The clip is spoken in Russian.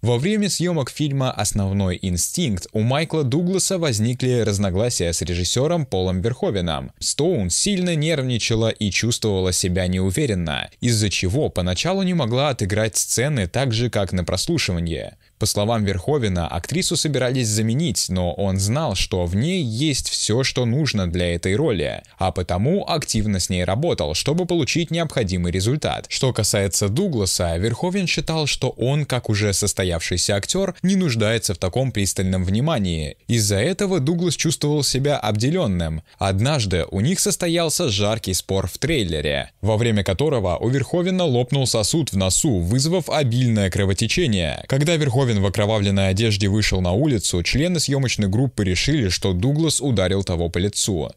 Во время съемок фильма «Основной инстинкт» у Майкла Дугласа возникли разногласия с режиссером Полом Верховеном. Стоун сильно нервничала и чувствовала себя неуверенно, из-за чего поначалу не могла отыграть сцены так же, как на прослушивании. По словам Верховина, актрису собирались заменить, но он знал, что в ней есть все, что нужно для этой роли, а потому активно с ней работал, чтобы получить необходимый результат. Что касается Дугласа, Верховен считал, что он, как уже состоявшийся актер, не нуждается в таком пристальном внимании. Из-за этого Дуглас чувствовал себя обделенным. Однажды у них состоялся жаркий спор в трейлере, во время которого у Верховина лопнул сосуд в носу, вызвав обильное кровотечение. Когда Верховен Ровин в окровавленной одежде вышел на улицу, члены съемочной группы решили, что Дуглас ударил того по лицу.